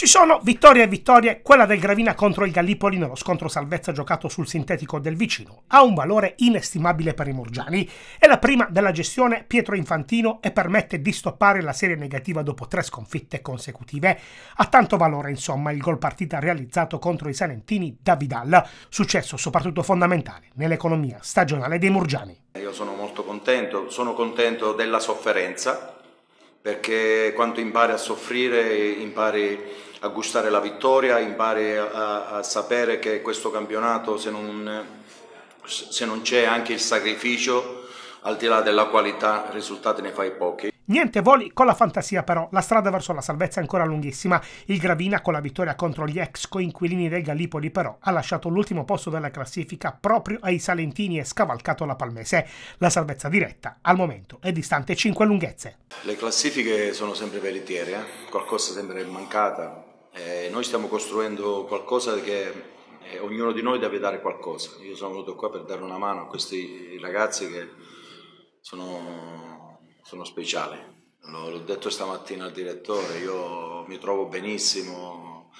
Ci sono vittorie e vittorie, quella del Gravina contro il Gallipoli nello scontro salvezza giocato sul sintetico del vicino ha un valore inestimabile per i Murgiani. è la prima della gestione Pietro Infantino e permette di stoppare la serie negativa dopo tre sconfitte consecutive. Ha tanto valore insomma il gol partita realizzato contro i Salentini da Vidal, successo soprattutto fondamentale nell'economia stagionale dei Murgiani. Io sono molto contento, sono contento della sofferenza perché quando impari a soffrire impari a gustare la vittoria, impari a, a sapere che questo campionato se non, se non c'è anche il sacrificio, al di là della qualità risultati ne fai pochi. Niente voli con la fantasia però, la strada verso la salvezza è ancora lunghissima. Il Gravina con la vittoria contro gli ex coinquilini del Gallipoli però ha lasciato l'ultimo posto della classifica proprio ai Salentini e scavalcato la Palmese. La salvezza diretta al momento è distante 5 lunghezze. Le classifiche sono sempre veritiere, eh? qualcosa sembra mancata. Eh, noi stiamo costruendo qualcosa che eh, ognuno di noi deve dare qualcosa. Io sono venuto qua per dare una mano a questi ragazzi che sono sono speciale. L'ho detto stamattina al direttore, io mi trovo benissimo,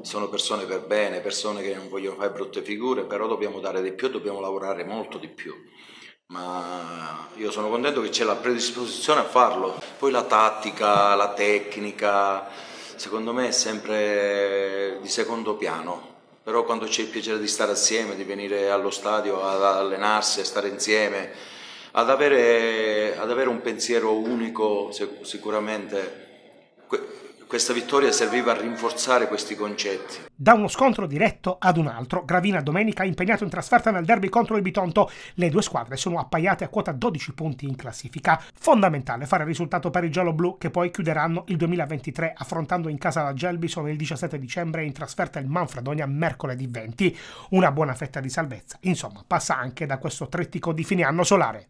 sono persone per bene, persone che non vogliono fare brutte figure, però dobbiamo dare di più, dobbiamo lavorare molto di più. Ma io sono contento che c'è la predisposizione a farlo. Poi la tattica, la tecnica, secondo me è sempre di secondo piano. Però quando c'è il piacere di stare assieme, di venire allo stadio ad allenarsi, a stare insieme, ad avere, ad avere un pensiero unico sicuramente questa vittoria serviva a rinforzare questi concetti. Da uno scontro diretto ad un altro, Gravina domenica impegnato in trasferta nel derby contro il Bitonto. Le due squadre sono appaiate a quota 12 punti in classifica. Fondamentale fare il risultato per i gialloblu che poi chiuderanno il 2023 affrontando in casa la Gelbison il 17 dicembre e in trasferta il Manfredonia mercoledì 20. Una buona fetta di salvezza, insomma, passa anche da questo trittico di fine anno solare.